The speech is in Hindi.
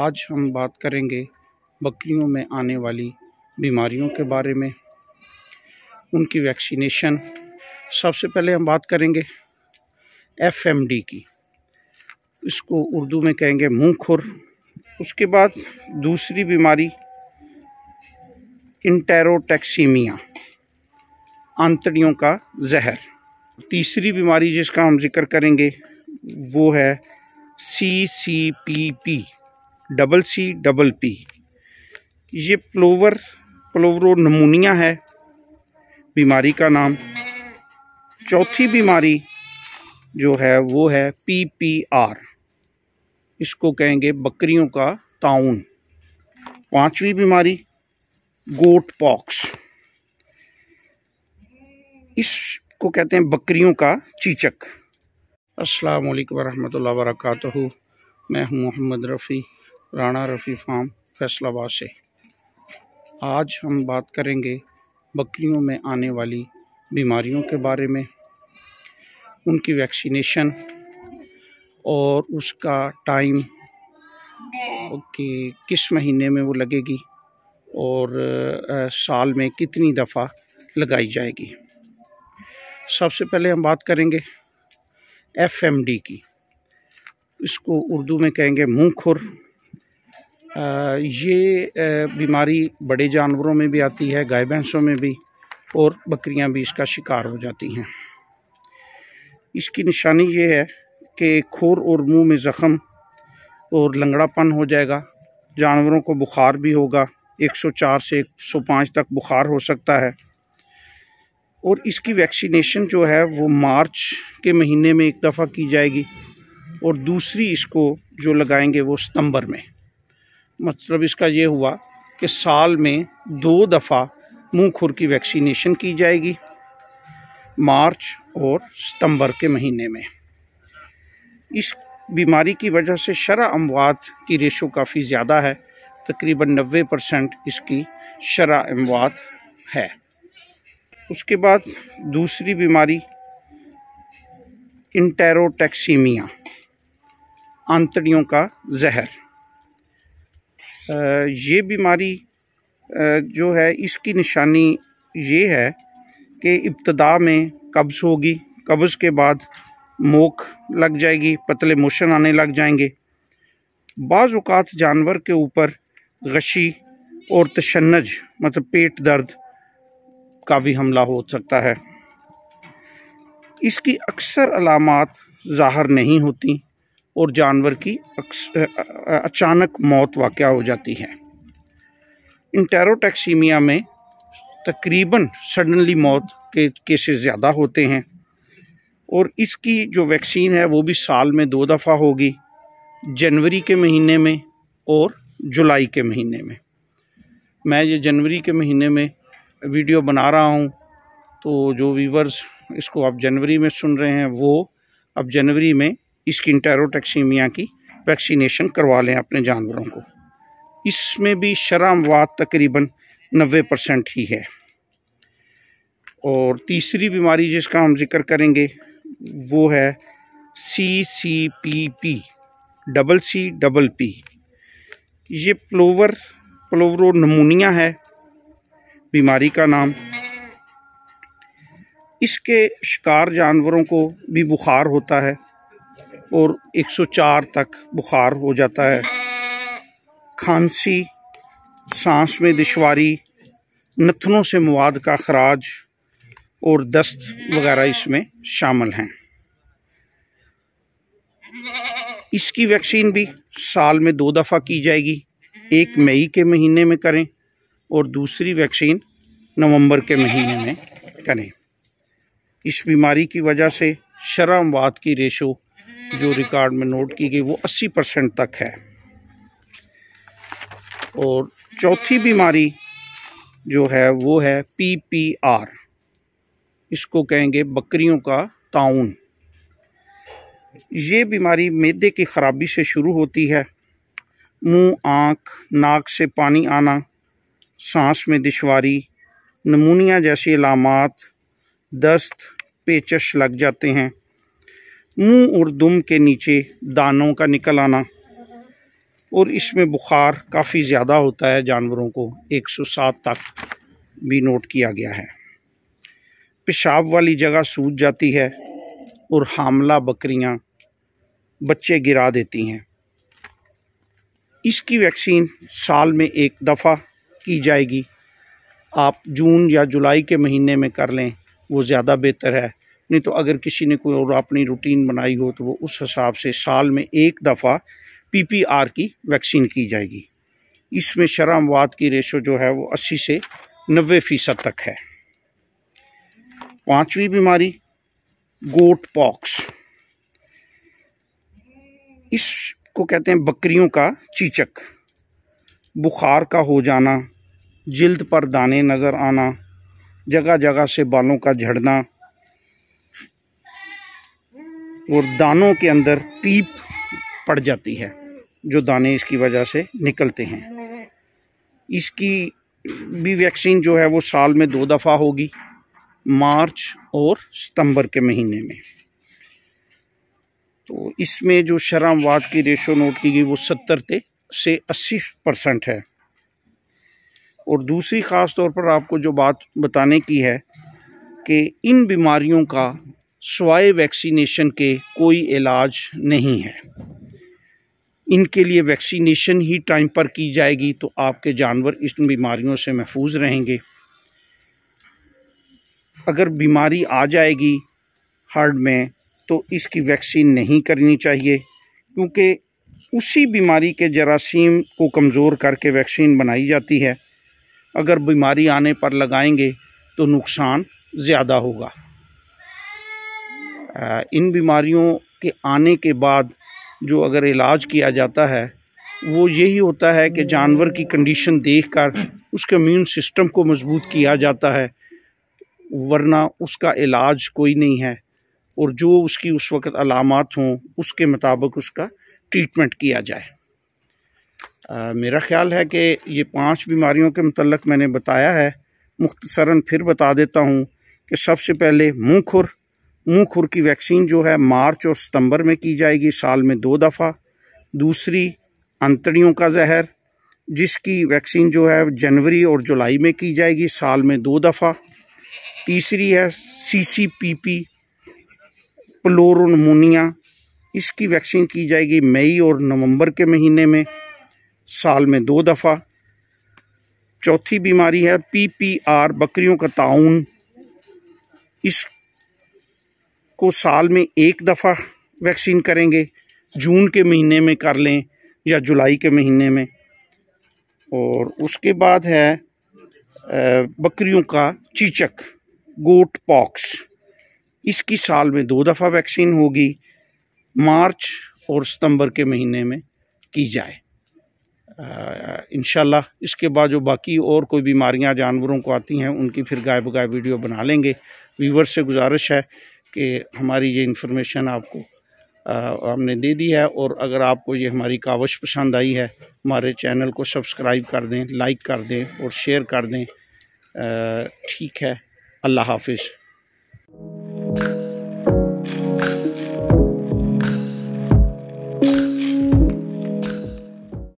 आज हम बात करेंगे बकरियों में आने वाली बीमारियों के बारे में उनकी वैक्सीनेशन सबसे पहले हम बात करेंगे एफएमडी की इसको उर्दू में कहेंगे मुँह खुर उसके बाद दूसरी बीमारी इंटेरोटैक्सीमिया आंतड़ियों का जहर तीसरी बीमारी जिसका हम जिक्र करेंगे वो है C C P P double C double P ये प्लोवर प्लोवरो नमूनिया है बीमारी का नाम चौथी बीमारी जो है वो है पी पी आर इसको कहेंगे बकरियों का ताउन पांचवी बीमारी गोट पॉक्स इसको कहते हैं बकरियों का चीचक अस्सलाम वालेकुम रहमतुल्लाहि मैं हूं मोहम्मद रफ़ी राणा रफ़ी फार्म फैसलाबाद से आज हम बात करेंगे बकरियों में आने वाली बीमारियों के बारे में उनकी वैक्सीनेशन और उसका टाइम कि किस महीने में वो लगेगी और साल में कितनी दफ़ा लगाई जाएगी सबसे पहले हम बात करेंगे एफएमडी की इसको उर्दू में कहेंगे मुँह खुर ये बीमारी बड़े जानवरों में भी आती है गाय भैंसों में भी और बकरियां भी इसका शिकार हो जाती हैं इसकी निशानी ये है कि खोर और मुंह में ज़ख़म और लंगड़ापन हो जाएगा जानवरों को बुखार भी होगा 104 से 105 तक बुखार हो सकता है और इसकी वैक्सीनेशन जो है वो मार्च के महीने में एक दफ़ा की जाएगी और दूसरी इसको जो लगाएंगे वो सितंबर में मतलब इसका ये हुआ कि साल में दो दफ़ा मुँह खुर की वैक्सीनेशन की जाएगी मार्च और सितंबर के महीने में इस बीमारी की वजह से शरा अमवात की रेशो काफ़ी ज़्यादा है तकरीबन नबे परसेंट इसकी शरा अमवात है उसके बाद दूसरी बीमारी इंटेरोटैक्सीमिया आंतड़ियों का जहर ये बीमारी जो है इसकी निशानी ये है कि इब्तदा में कब्ज़ होगी कब्ज़ के बाद मोक लग जाएगी पतले मोशन आने लग जाएंगे बाज़ात जानवर के ऊपर गशी और तशनज मतलब पेट दर्द का भी हमला हो सकता है इसकी अक्सर अलामत ज़ाहर नहीं होती और जानवर की अचानक मौत वाक़ हो जाती है इंटेरोटैक्सीमिया में तकरीबन सडनली मौत के केसेस ज़्यादा होते हैं और इसकी जो वैक्सीन है वो भी साल में दो दफ़ा होगी जनवरी के महीने में और जुलाई के महीने में मैं ये जनवरी के महीने में वीडियो बना रहा हूँ तो जो वीवर्स इसको आप जनवरी में सुन रहे हैं वो अब जनवरी में इसकी इंटेरोटेक्सीमिया की वैक्सीनेशन करवा लें अपने जानवरों को इसमें भी शरामवात तकरीबन नबे परसेंट ही है और तीसरी बीमारी जिसका हम जिक्र करेंगे वो है C C P P double C double P ये प्लोवर प्लोवरो नमूनिया है बीमारी का नाम इसके शिकार जानवरों को भी बुखार होता है और 104 तक बुखार हो जाता है खांसी सांस में दुशारी नथनों से मवाद का अखराज और दस्त वगैरह इसमें शामिल हैं इसकी वैक्सीन भी साल में दो दफ़ा की जाएगी एक मई के महीने में करें और दूसरी वैक्सीन नवंबर के महीने में करें इस बीमारी की वजह से शरामवाद की रेशो जो रिकॉर्ड में नोट की गई वो 80 परसेंट तक है और चौथी बीमारी जो है वो है पीपीआर इसको कहेंगे बकरियों का ताउन ये बीमारी मैदे की ख़राबी से शुरू होती है मुंह, आँख नाक से पानी आना सांस में दुशारी नमूनिया जैसी अलामत दस्त पेचश लग जाते हैं मुंह और दुम के नीचे दानों का निकल आना और इसमें बुखार काफ़ी ज़्यादा होता है जानवरों को 107 तक भी नोट किया गया है पेशाब वाली जगह सूज जाती है और हामला बकरियां बच्चे गिरा देती हैं इसकी वैक्सीन साल में एक दफ़ा की जाएगी आप जून या जुलाई के महीने में कर लें वो ज़्यादा बेहतर है नहीं तो अगर किसी ने कोई और अपनी रूटीन बनाई हो तो वो उस हिसाब से साल में एक दफ़ा पीपीआर की वैक्सीन की जाएगी इसमें शरह की रेशो जो है वो अस्सी से नबे फ़ीसद तक है पांचवी बीमारी गोट पॉक्स इसको कहते हैं बकरियों का चीचक बुखार का हो जाना जल्द पर दाने नज़र आना जगह जगह से बालों का झड़ना और दानों के अंदर पीप पड़ जाती है जो दाने इसकी वजह से निकलते हैं इसकी भी वैक्सीन जो है वो साल में दो दफ़ा होगी मार्च और सितंबर के महीने में तो इसमें जो शराम वाट की रेशो नोट की गई वो सत्तर ते से अस्सी परसेंट है और दूसरी ख़ास तौर पर आपको जो बात बताने की है कि इन बीमारियों का स्वाय वैक्सीनेशन के कोई इलाज नहीं है इनके लिए वैक्सीनेशन ही टाइम पर की जाएगी तो आपके जानवर इस बीमारियों से महफूज रहेंगे अगर बीमारी आ जाएगी हार्ड में तो इसकी वैक्सीन नहीं करनी चाहिए क्योंकि उसी बीमारी के जरासीम को कमज़ोर करके वैक्सीन बनाई जाती है अगर बीमारी आने पर लगाएंगे तो नुकसान ज़्यादा होगा इन बीमारियों के आने के बाद जो अगर इलाज किया जाता है वो यही होता है कि जानवर की कंडीशन देखकर उसके इम्यून सिस्टम को मजबूत किया जाता है वरना उसका इलाज कोई नहीं है और जो उसकी उस वक्त अलामत हों उसके मुताबिक उसका ट्रीटमेंट किया जाए आ, मेरा ख़्याल है कि ये पांच बीमारियों के मतलब मैंने बताया है मुख्तसरा फिर बता देता हूँ कि सबसे पहले मुँह खुर ऊँ खुर की वैक्सीन जो है मार्च और सितंबर में की जाएगी साल में दो दफ़ा दूसरी अंतड़ियों का जहर जिसकी वैक्सीन जो है जनवरी और जुलाई में की जाएगी साल में दो दफ़ा तीसरी है सी सी पी पी प्लोरोनमोनिया इसकी वैक्सीन की जाएगी मई और नवंबर के महीने में साल में दो दफ़ा चौथी बीमारी है पी पी आर बकरियों का ताउन इस को साल में एक दफ़ा वैक्सीन करेंगे जून के महीने में कर लें या जुलाई के महीने में और उसके बाद है बकरियों का चीचक गोट पॉक्स इसकी साल में दो दफ़ा वैक्सीन होगी मार्च और सितंबर के महीने में की जाए इन इसके बाद जो बाकी और कोई बीमारियां जानवरों को आती हैं उनकी फिर गाय बगाए वीडियो बना लेंगे वीवर से गुजारिश है कि हमारी ये इन्फॉर्मेशन आपको आ, हमने दे दी है और अगर आपको ये हमारी कावश पसंद आई है हमारे चैनल को सब्सक्राइब कर दें लाइक कर दें और शेयर कर दें ठीक है अल्लाह हाफिज़